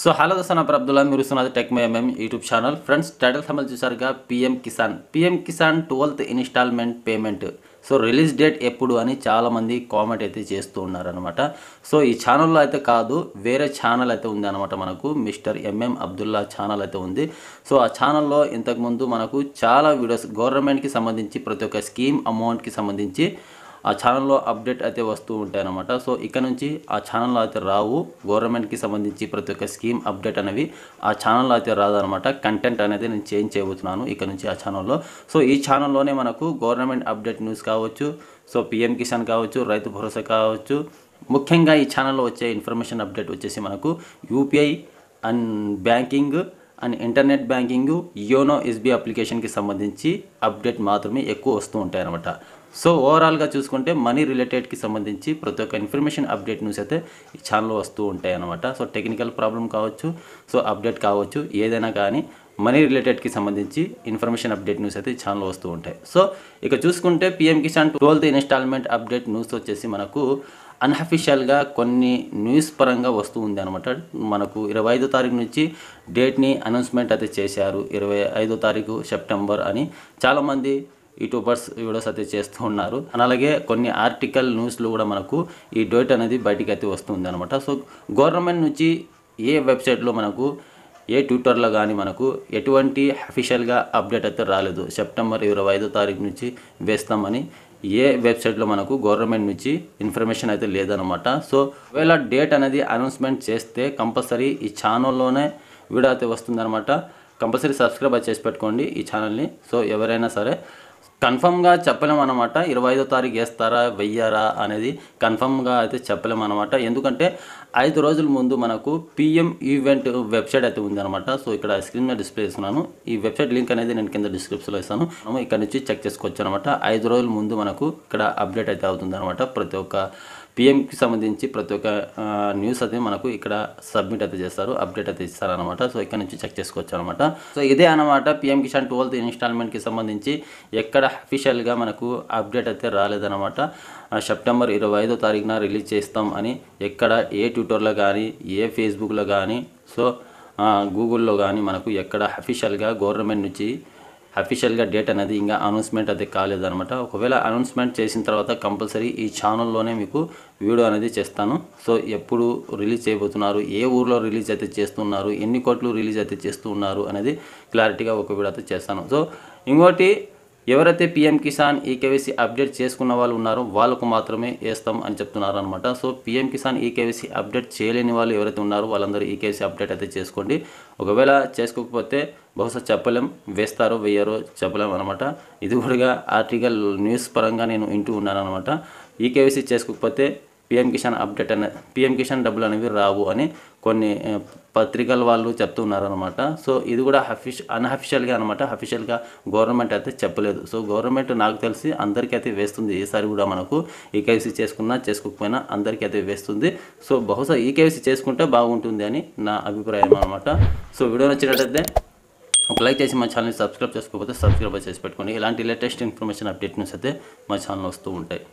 so hello సనాపర్ ప్రబ్దుల మీరు సున్నది tech MM YouTube channel friends title సంబంధించి చూసారుగా PM Kisan PM Kisan twelfth instalment payment so release date ఎప్పుడు అని చాలామంది కామెంట్ అయితే చేస్తూ ఉన్నారనమాట సో ఈ ఛానల్లో అయితే కాదు వేరే ఛానల్ అయితే ఉంది అనమాట మనకు మిస్టర్ ఎంఎం అబ్దుల్లా ఛానల్ అయితే ఉంది సో ఆ ఛానల్లో ఇంతకుముందు మనకు చాలా వీడియోస్ గవర్నమెంట్కి సంబంధించి ప్రతి ఒక్క స్కీమ్ అమౌంట్కి సంబంధించి ఆ ఛానల్లో అప్డేట్ అయితే వస్తూ ఉంటాయన్నమాట సో ఇక్కడ నుంచి ఆ ఛానల్లో అయితే రావు గవర్నమెంట్కి సంబంధించి ప్రతి ఒక్క స్కీమ్ అప్డేట్ అనేవి ఆ ఛానల్లో అయితే రాదనమాట కంటెంట్ అనేది నేను చేంజ్ చేయబోతున్నాను ఇక్కడ నుంచి ఆ ఛానల్లో సో ఈ ఛానల్లోనే మనకు గవర్నమెంట్ అప్డేట్ న్యూస్ కావచ్చు సో పిఎం కిసాన్ కావచ్చు రైతు భరోసా కావచ్చు ముఖ్యంగా ఈ ఛానల్లో వచ్చే ఇన్ఫర్మేషన్ అప్డేట్ వచ్చేసి మనకు UPI and banking and internet banking YONO SB అప్లికేషన్కి సంబంధించి అప్డేట్ మాత్రమే ఎక్కువ వస్తూ ఉంటాయి అనమాట సో ఓవరాల్గా చూసుకుంటే మనీ రిలేటెడ్కి సంబంధించి ప్రతి ఒక్క ఇన్ఫర్మేషన్ అప్డేట్ న్యూస్ అయితే ఈ ఛానల్లో వస్తూ ఉంటాయి అనమాట సో టెక్నికల్ ప్రాబ్లం కావచ్చు సో అప్డేట్ కావచ్చు ఏదైనా కానీ మనీ రిలేటెడ్కి సంబంధించి ఇన్ఫర్మేషన్ అప్డేట్ న్యూస్ అయితే ఛానల్ వస్తూ ఉంటాయి సో ఇక చూసుకుంటే PM Kisan twelfth instalment update news వచ్చేసి మనకు అన్అఫిషియల్గా కొన్ని న్యూస్ పరంగా వస్తూ ఉంది అనమాట మనకు ఇరవై ఐదో తారీఖు నుంచి డేట్ని అనౌన్స్మెంట్ అయితే చేశారు ఇరవై ఐదో తారీఖు సెప్టెంబర్ అని చాలామంది యూట్యూబర్స్ వీడియోస్ అయితే చేస్తూ ఉన్నారు అలాగే కొన్ని ఆర్టికల్ న్యూస్లు కూడా మనకు ఈ డేట్ అనేది బయటికి అయితే వస్తుంది అనమాట సో గవర్నమెంట్ నుంచి ఏ వెబ్సైట్లో మనకు ఏ ట్విట్టర్లో కానీ మనకు ఎటువంటి అఫీషియల్గా అప్డేట్ అయితే రాలేదు సెప్టెంబర్ ఇరవై ఐదో తారీఖు నుంచి వేస్తామని ఏ వెబ్సైట్లో మనకు గవర్నమెంట్ నుంచి ఇన్ఫర్మేషన్ అయితే లేదనమాట సో ఒకవేళ డేట్ అనేది అనౌన్స్మెంట్ చేస్తే కంపల్సరీ ఈ ఛానల్లోనే వీడియో అయితే వస్తుందన్నమాట కంపల్సరీ సబ్స్క్రైబ్ చేసి పెట్టుకోండి ఈ ఛానల్ని సో ఎవరైనా సరే కన్ఫర్మ్గా చెప్పలేం అనమాట ఇరవై ఐదో తారీఖు వేస్తారా వెయ్యారా అనేది కన్ఫర్మ్గా అయితే చెప్పలేం అనమాట ఎందుకంటే ఐదు రోజుల ముందు మనకు పిఎం ఈవెంట్ వెబ్సైట్ అయితే ఉందన్నమాట సో ఇక్కడ స్క్రీన్ మీద డిస్ప్లే చేస్తున్నాను ఈ వెబ్సైట్ లింక్ అనేది నేను కింద డిస్క్రిప్షన్లో ఇస్తాను మనం ఇక్కడ నుంచి చెక్ చేసుకోవచ్చు అనమాట ఐదు రోజుల ముందు మనకు ఇక్కడ అప్డేట్ అయితే అవుతుంది అనమాట ప్రతి ఒక్క పిఎంకి సంబంధించి ప్రతి ఒక్క న్యూస్ అయితే మనకు ఇక్కడ సబ్మిట్ అయితే చేస్తారు అప్డేట్ అయితే ఇస్తారనమాట సో ఇక్కడ నుంచి చెక్ చేసుకోవచ్చు అనమాట సో ఇదే అనమాట పిఎం కిసాన్ ట్వెల్త్ ఇన్స్టాల్మెంట్కి సంబంధించి ఎక్కడ అఫీషియల్గా మనకు అప్డేట్ అయితే రాలేదనమాట సెప్టెంబర్ ఇరవై ఐదో తారీఖున రిలీజ్ చేస్తాం అని ఎక్కడ ఏ ట్విట్టర్లో కానీ ఏ ఫేస్బుక్లో కానీ సో గూగుల్లో కానీ మనకు ఎక్కడ అఫీషియల్గా గవర్నమెంట్ నుంచి అఫీషియల్గా డేట్ అనేది ఇంకా అనౌన్స్మెంట్ అది కాలేదనమాట ఒకవేళ అనౌన్స్మెంట్ చేసిన తర్వాత కంపల్సరీ ఈ ఛానల్లోనే మీకు వీడియో అనేది చేస్తాను సో ఎప్పుడు రిలీజ్ చేయబోతున్నారు ఏ ఊర్లో రిలీజ్ అయితే చేస్తున్నారు ఎన్ని కోట్లు రిలీజ్ అయితే చేస్తున్నారు అనేది క్లారిటీగా ఒక వీడియో అయితే చేస్తాను సో ఇంకోటి ఎవరైతే పిఎం కిసాన్ ఈకేవీసీ అప్డేట్ చేసుకున్న వాళ్ళు ఉన్నారో వాళ్ళకు మాత్రమే వేస్తాం అని చెప్తున్నారు అనమాట so PM Kisan eKYC update చేయలేని వాళ్ళు ఎవరైతే ఉన్నారో వాళ్ళందరూ ఈకేవీసీ అప్డేట్ అయితే చేసుకోండి ఒకవేళ చేసుకోకపోతే బహుశా చెప్పలేం వేస్తారో వేయరో చెప్పలేం అనమాట ఇది కూడా ఆర్టికల్ న్యూస్ పరంగా నేను వింటూ ఉన్నాను అనమాట ఈకేవీసీ చేసుకోకపోతే పిఎం కిషన్ అప్డేట్ అనే పిఎం కిసాన్ డబ్బులు అనేవి రావు అని కొన్ని పత్రికల వాళ్ళు చెప్తున్నారు అనమాట సో ఇది కూడా అఫీష్ అన్అఫిషియల్గా అనమాట అఫిషియల్గా గవర్నమెంట్ అయితే చెప్పలేదు సో గవర్నమెంట్ నాకు తెలిసి అందరికీ అయితే వేస్తుంది ఈసారి కూడా మనకు ఈకేసీ చేసుకున్నా చేసుకోకపోయినా అందరికీ అయితే వేస్తుంది సో బహుశా ఈకేసీ చేసుకుంటే బాగుంటుంది అని నా అభిప్రాయం అనమాట సో వీడియో నచ్చినట్టయితే ఒక లైక్ చేసి మా ఛానల్ని సబ్స్క్రైబ్ చేసుకోకపోతే సబ్స్క్రైబ్ చేసి పెట్టుకోండి ఇలాంటి లేటెస్ట్ ఇన్ఫర్మేషన్ అప్డేట్ నుంచి అయితే మా ఛానల్ వస్తూ ఉంటాయి